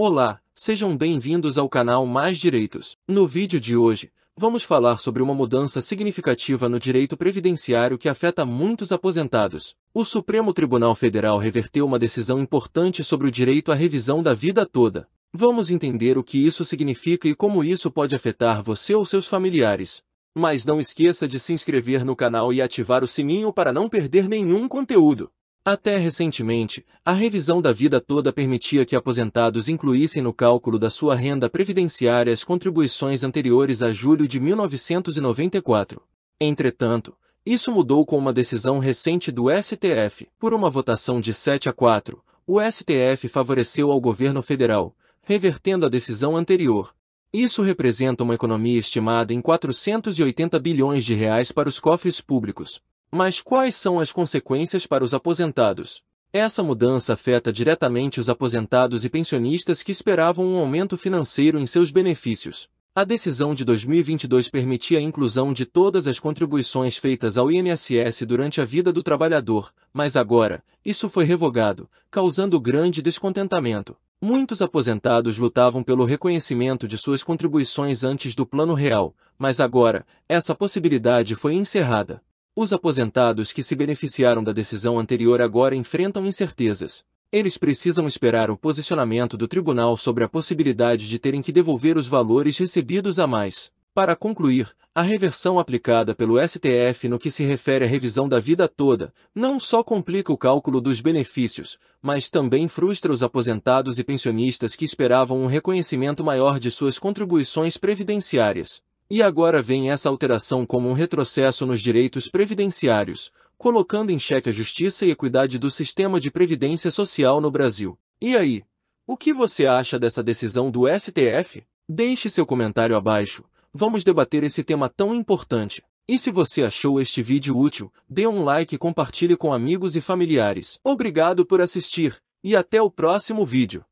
Olá, sejam bem-vindos ao canal Mais Direitos. No vídeo de hoje, vamos falar sobre uma mudança significativa no direito previdenciário que afeta muitos aposentados. O Supremo Tribunal Federal reverteu uma decisão importante sobre o direito à revisão da vida toda. Vamos entender o que isso significa e como isso pode afetar você ou seus familiares. Mas não esqueça de se inscrever no canal e ativar o sininho para não perder nenhum conteúdo. Até recentemente, a revisão da vida toda permitia que aposentados incluíssem no cálculo da sua renda previdenciária as contribuições anteriores a julho de 1994. Entretanto, isso mudou com uma decisão recente do STF. Por uma votação de 7 a 4, o STF favoreceu ao governo federal, revertendo a decisão anterior. Isso representa uma economia estimada em 480 bilhões de reais para os cofres públicos. Mas quais são as consequências para os aposentados? Essa mudança afeta diretamente os aposentados e pensionistas que esperavam um aumento financeiro em seus benefícios. A decisão de 2022 permitia a inclusão de todas as contribuições feitas ao INSS durante a vida do trabalhador, mas agora, isso foi revogado, causando grande descontentamento. Muitos aposentados lutavam pelo reconhecimento de suas contribuições antes do Plano Real, mas agora, essa possibilidade foi encerrada. Os aposentados que se beneficiaram da decisão anterior agora enfrentam incertezas. Eles precisam esperar o posicionamento do tribunal sobre a possibilidade de terem que devolver os valores recebidos a mais. Para concluir, a reversão aplicada pelo STF no que se refere à revisão da vida toda não só complica o cálculo dos benefícios, mas também frustra os aposentados e pensionistas que esperavam um reconhecimento maior de suas contribuições previdenciárias. E agora vem essa alteração como um retrocesso nos direitos previdenciários, colocando em xeque a justiça e equidade do sistema de previdência social no Brasil. E aí? O que você acha dessa decisão do STF? Deixe seu comentário abaixo. Vamos debater esse tema tão importante. E se você achou este vídeo útil, dê um like e compartilhe com amigos e familiares. Obrigado por assistir, e até o próximo vídeo.